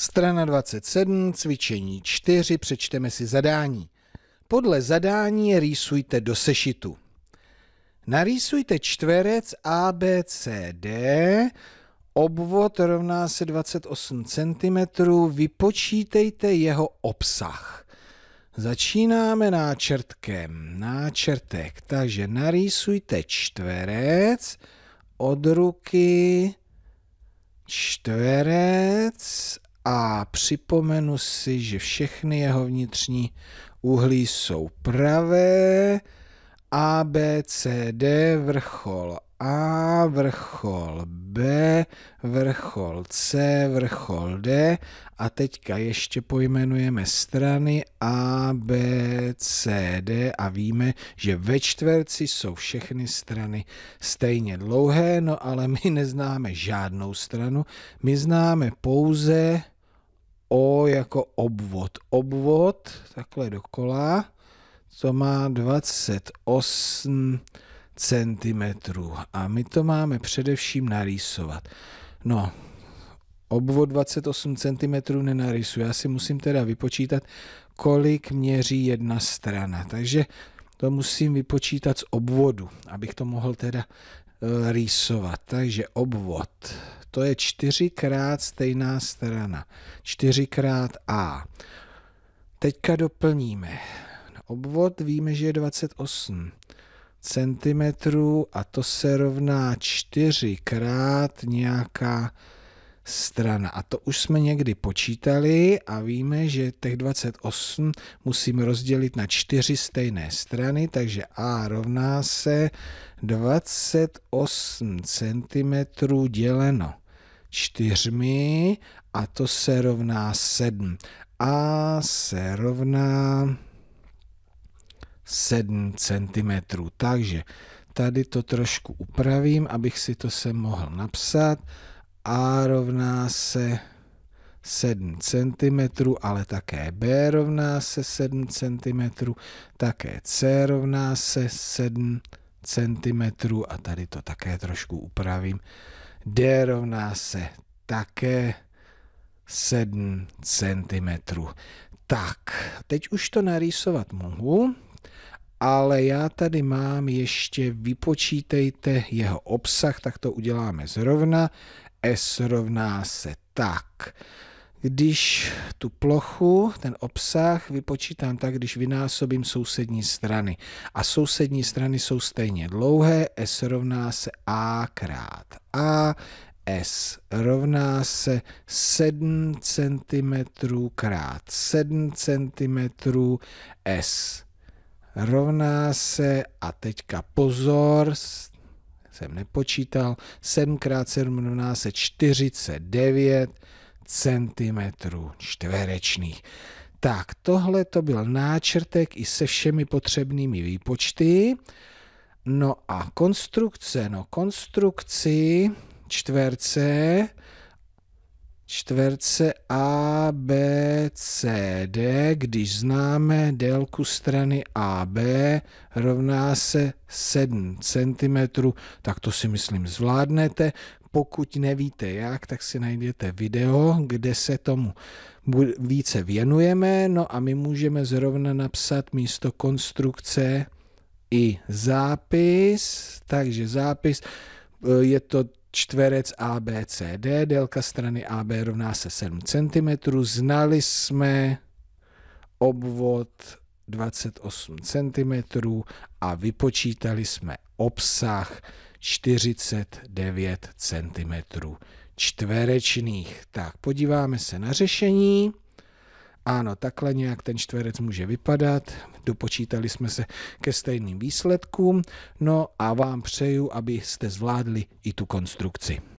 Strana 27, cvičení 4, přečteme si zadání. Podle zadání rýsujte do sešitu. Narýsujte čtverec ABCD, obvod rovná se 28 cm, vypočítejte jeho obsah. Začínáme náčrtkem, náčrtek, takže narýsujte čtverec od ruky, čtverec a připomenu si, že všechny jeho vnitřní úhly jsou pravé, A, B, C, D, vrchol A, vrchol B, vrchol C, vrchol D a teďka ještě pojmenujeme strany A, B, C, D a víme, že ve čtverci jsou všechny strany stejně dlouhé, no ale my neznáme žádnou stranu, my známe pouze O jako obvod. Obvod takhle dokola, to má 28 cm a my to máme především narýsovat. No, obvod 28 cm nenarysuju, já si musím teda vypočítat, kolik měří jedna strana. Takže to musím vypočítat z obvodu, abych to mohl teda Eh, rýsovat. Takže obvod, to je čtyřikrát stejná strana, čtyřikrát A. Teďka doplníme. Obvod víme, že je 28 centimetrů a to se rovná čtyřikrát nějaká stran. A to už jsme někdy počítali a víme, že těch 28 musíme rozdělit na čtyři stejné strany, takže A rovná se 28 cm děleno čtyřmi a to se rovná 7. A se rovná 7 cm. Takže tady to trošku upravím, abych si to sem mohl napsat a rovná se 7 cm, ale také B rovná se 7 cm, také C rovná se 7 cm a tady to také trošku upravím. D rovná se také 7 cm. Tak, teď už to narýsovat mohu, ale já tady mám ještě vypočítejte jeho obsah, tak to uděláme zrovna s rovná se tak. Když tu plochu, ten obsah, vypočítám tak, když vynásobím sousední strany. A sousední strany jsou stejně dlouhé, S rovná se A krát A, S rovná se 7 cm krát 7 cm S rovná se, a teďka pozor, jsem nepočítal, 7 x 7 rovná se 49 cm čtverečných. Tak, tohle to byl náčrtek i se všemi potřebnými výpočty. No a konstrukce, no konstrukci čtverce čtverce A, B, C, D, když známe délku strany AB rovná se 7 cm, tak to si myslím zvládnete. Pokud nevíte jak, tak si najdete video, kde se tomu více věnujeme. No a my můžeme zrovna napsat místo konstrukce i zápis. Takže zápis e, je to čtverec ABCD, délka strany AB rovná se 7 cm, znali jsme obvod 28 cm a vypočítali jsme obsah 49 cm čtverečných. Tak podíváme se na řešení. Ano, takhle nějak ten čtverec může vypadat. Dopočítali jsme se ke stejným výsledkům. No a vám přeju, abyste zvládli i tu konstrukci.